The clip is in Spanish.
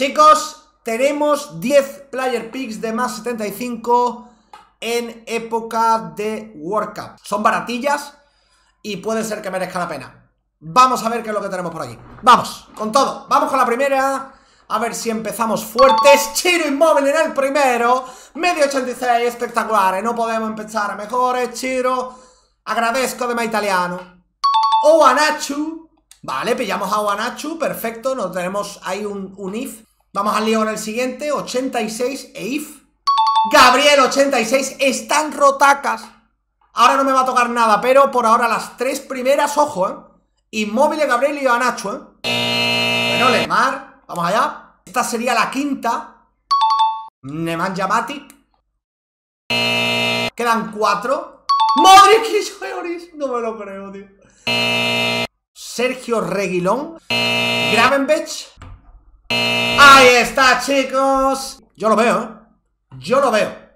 Chicos, tenemos 10 player picks de más 75 en época de World Cup. Son baratillas y puede ser que merezca la pena. Vamos a ver qué es lo que tenemos por allí Vamos, con todo. Vamos con la primera. A ver si empezamos fuertes. Chiro inmóvil en el primero. Medio 86, espectacular. ¿eh? No podemos empezar mejores. Chiro, agradezco de más italiano. Oanachu. Vale, pillamos a Oanachu. Perfecto. Nos tenemos ahí un, un if. Vamos al lío en el siguiente, 86 Eif. Gabriel 86, están rotacas. Ahora no me va a tocar nada, pero por ahora las tres primeras, ojo, ¿eh? Inmóvil, Gabriel y Anacho, ¿eh? Mar mar. vamos allá. Esta sería la quinta. Neman Yamatic. Quedan cuatro. ¡Madre que No me lo creo, tío. Sergio Reguilón. Gravenbech. Ahí está, chicos. Yo lo veo, ¿eh? Yo lo veo.